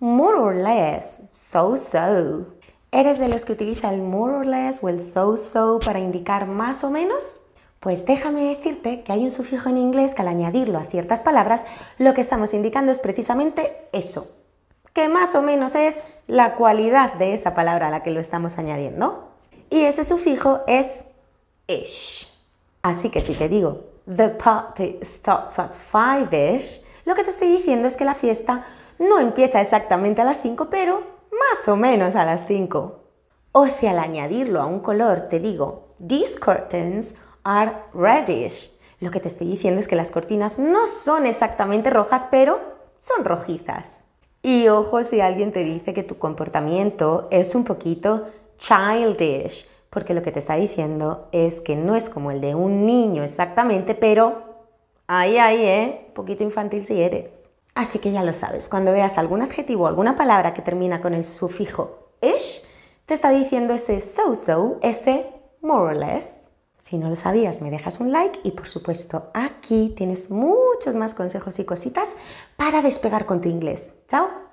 more or less, so so. ¿Eres de los que utiliza el more or less o el so so para indicar más o menos? Pues déjame decirte que hay un sufijo en inglés que al añadirlo a ciertas palabras lo que estamos indicando es precisamente eso, que más o menos es la cualidad de esa palabra a la que lo estamos añadiendo. Y ese sufijo es ish. Así que si te digo, the party starts at five-ish, lo que te estoy diciendo es que la fiesta no empieza exactamente a las 5, pero más o menos a las 5. O si al añadirlo a un color te digo, these curtains are reddish, lo que te estoy diciendo es que las cortinas no son exactamente rojas, pero son rojizas. Y ojo si alguien te dice que tu comportamiento es un poquito childish, porque lo que te está diciendo es que no es como el de un niño exactamente, pero ahí, ahí, ¿eh? Un poquito infantil si eres. Así que ya lo sabes, cuando veas algún adjetivo o alguna palabra que termina con el sufijo ish, te está diciendo ese so-so, ese more or less. Si no lo sabías, me dejas un like y por supuesto aquí tienes muchos más consejos y cositas para despegar con tu inglés. ¡Chao!